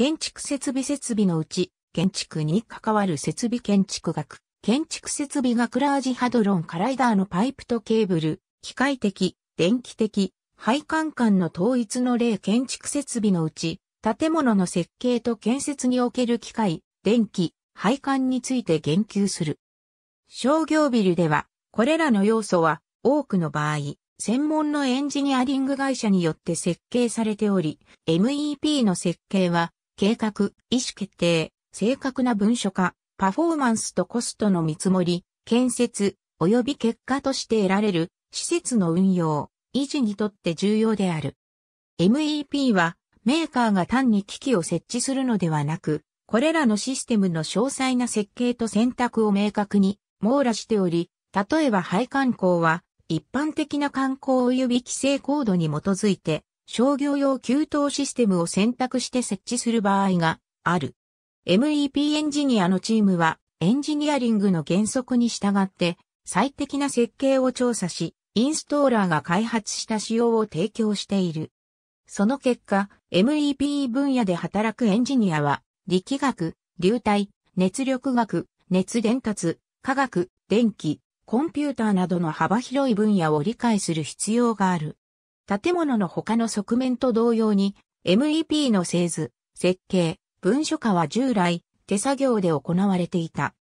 建築設備設備のうち、建築に関わる設備建築学、建築設備学ラージハドロンカライダーのパイプとケーブル、機械的、電気的、配管間の統一の例建築設備のうち、建物の設計と建設における機械、電気、配管について言及する。商業ビルでは、これらの要素は多くの場合、専門のエンジニアリング会社によって設計されており、MEP の設計は計画、意思決定、正確な文書化、パフォーマンスとコストの見積もり、建設、及び結果として得られる施設の運用、維持にとって重要である。MEP はメーカーが単に機器を設置するのではなく、これらのシステムの詳細な設計と選択を明確に網羅しており、例えば配管工は一般的な観光及び規制コードに基づいて商業用給湯システムを選択して設置する場合がある。MEP エンジニアのチームはエンジニアリングの原則に従って最適な設計を調査し、インストーラーが開発した仕様を提供している。その結果、MEP 分野で働くエンジニアは、力学、流体、熱力学、熱伝達、化学、電気、コンピューターなどの幅広い分野を理解する必要がある。建物の他の側面と同様に、MEP の製図、設計、文書化は従来、手作業で行われていた。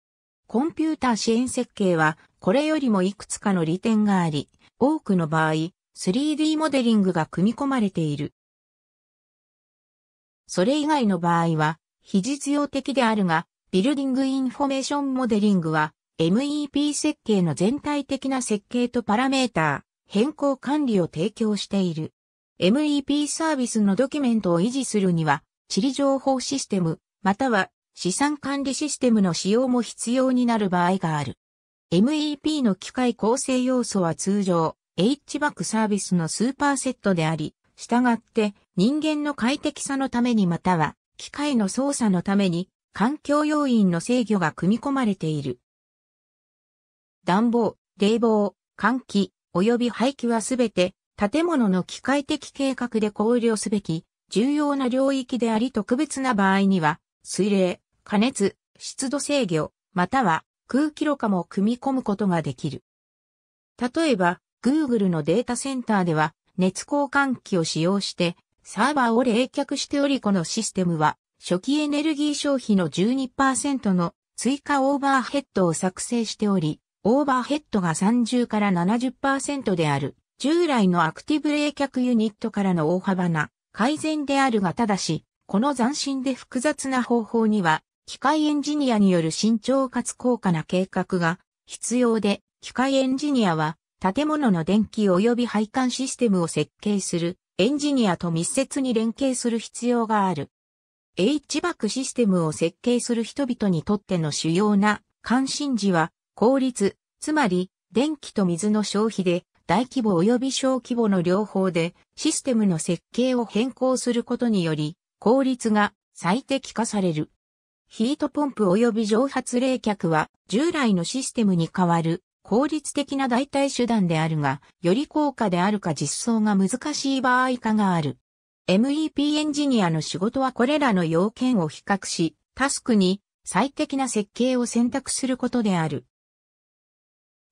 コンピューター支援設計は、これよりもいくつかの利点があり、多くの場合、3D モデリングが組み込まれている。それ以外の場合は、非実用的であるが、ビルディングインフォメーションモデリングは、MEP 設計の全体的な設計とパラメーター、変更管理を提供している。MEP サービスのドキュメントを維持するには、地理情報システム、または資産管理システムの使用も必要になる場合がある。MEP の機械構成要素は通常、h バ a c サービスのスーパーセットであり、従って人間の快適さのためにまたは機械の操作のために環境要因の制御が組み込まれている。暖房、冷房、換気、及び廃棄はすべて建物の機械的計画で考慮すべき重要な領域であり特別な場合には水冷、加熱、湿度制御、または空気ろ過も組み込むことができる。例えば、Google のデータセンターでは熱交換器を使用してサーバーを冷却しておりこのシステムは初期エネルギー消費の12%の追加オーバーヘッドを作成しており、オーバーヘッドが30から70%である。従来のアクティブ冷却ユニットからの大幅な改善であるがただし、この斬新で複雑な方法には、機械エンジニアによる慎重かつ高価な計画が必要で、機械エンジニアは建物の電気及び配管システムを設計するエンジニアと密接に連携する必要がある。HVAC システムを設計する人々にとっての主要な関心事は効率、つまり、電気と水の消費で、大規模及び小規模の両方で、システムの設計を変更することにより、効率が最適化される。ヒートポンプ及び蒸発冷却は、従来のシステムに代わる、効率的な代替手段であるが、より高価であるか実装が難しい場合かがある。MEP エンジニアの仕事はこれらの要件を比較し、タスクに最適な設計を選択することである。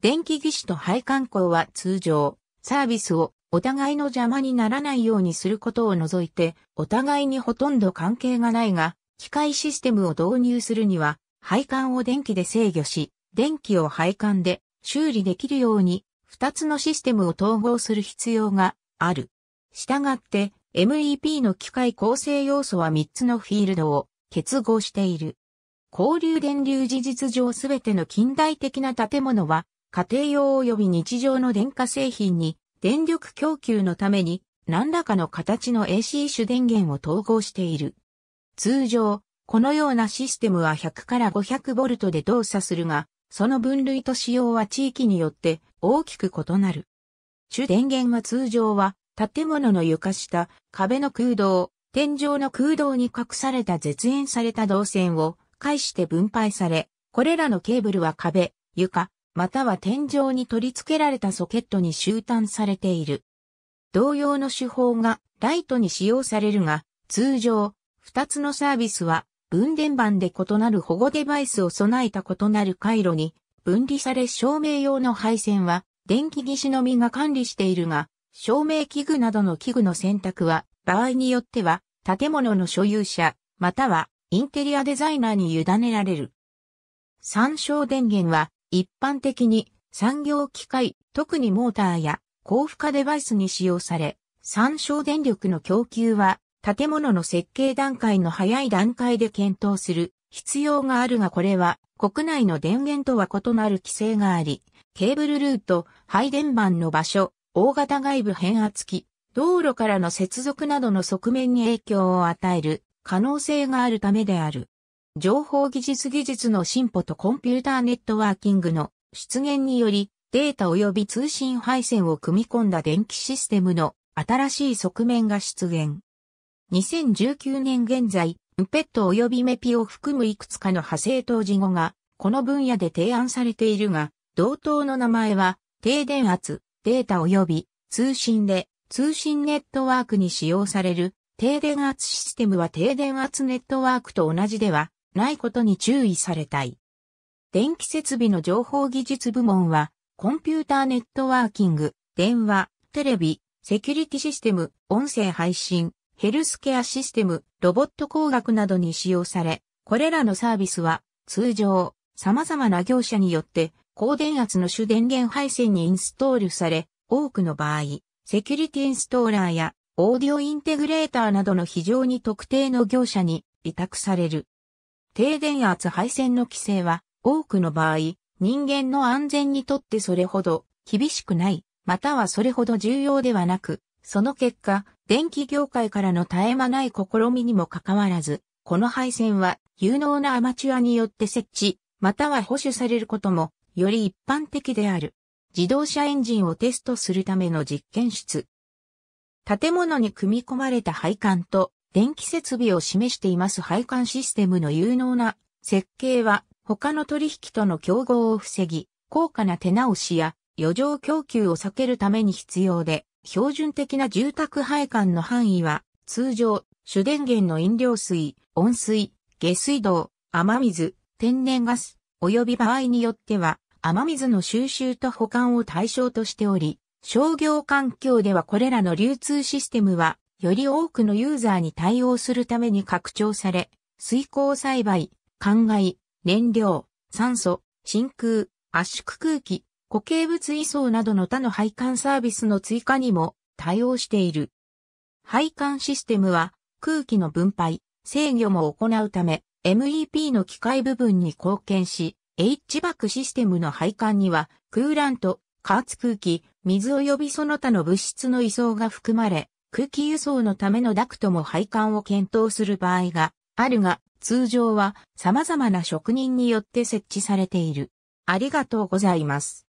電気技師と配管工は通常、サービスをお互いの邪魔にならないようにすることを除いて、お互いにほとんど関係がないが、機械システムを導入するには、配管を電気で制御し、電気を配管で修理できるように、二つのシステムを統合する必要がある。したがって、MEP の機械構成要素は三つのフィールドを結合している。交流電流事実上すべての近代的な建物は家庭用及び日常の電化製品に電力供給のために何らかの形の AC 主電源を統合している。通常、このようなシステムは100から500ボルトで動作するが、その分類と使用は地域によって大きく異なる。主電源は通常は建物の床下、壁の空洞、天井の空洞に隠された絶縁された導線を介して分配され、これらのケーブルは壁、床、または天井に取り付けられたソケットに終端されている。同様の手法がライトに使用されるが、通常、二つのサービスは分電盤で異なる保護デバイスを備えた異なる回路に分離され照明用の配線は電気技師のみが管理しているが、照明器具などの器具の選択は場合によっては建物の所有者、またはインテリアデザイナーに委ねられる。参照電源は一般的に産業機械、特にモーターや高負荷デバイスに使用され、参照電力の供給は建物の設計段階の早い段階で検討する必要があるがこれは国内の電源とは異なる規制があり、ケーブルルート、配電盤の場所、大型外部変圧器、道路からの接続などの側面に影響を与える可能性があるためである。情報技術技術の進歩とコンピューターネットワーキングの出現により、データ及び通信配線を組み込んだ電気システムの新しい側面が出現。2019年現在、ムペット及びメピを含むいくつかの派生当事語が、この分野で提案されているが、同等の名前は、低電圧、データ及び通信で、通信ネットワークに使用される、低電圧システムは低電圧ネットワークと同じでは、ないことに注意されたい。電気設備の情報技術部門は、コンピューターネットワーキング、電話、テレビ、セキュリティシステム、音声配信、ヘルスケアシステム、ロボット工学などに使用され、これらのサービスは、通常、様々な業者によって、高電圧の主電源配線にインストールされ、多くの場合、セキュリティインストーラーや、オーディオインテグレーターなどの非常に特定の業者に委託される。低電圧配線の規制は、多くの場合、人間の安全にとってそれほど厳しくない、またはそれほど重要ではなく、その結果、電気業界からの絶え間ない試みにもかかわらず、この配線は有能なアマチュアによって設置、または保守されることも、より一般的である。自動車エンジンをテストするための実験室。建物に組み込まれた配管と電気設備を示しています配管システムの有能な設計は他の取引との競合を防ぎ、高価な手直しや余剰供給を避けるために必要で、標準的な住宅配管の範囲は通常、主電源の飲料水、温水、下水道、雨水、天然ガス、及び場合によっては、雨水の収集と保管を対象としており、商業環境ではこれらの流通システムはより多くのユーザーに対応するために拡張され、水耕栽培、灌漑、燃料、酸素、真空、圧縮空気、固形物移送などの他の配管サービスの追加にも対応している。配管システムは空気の分配、制御も行うため、MEP の機械部分に貢献し、h バ a c システムの配管には、クーラント、加圧空気、水及びその他の物質の移送が含まれ、空気輸送のためのダクトも配管を検討する場合があるが、通常は様々な職人によって設置されている。ありがとうございます。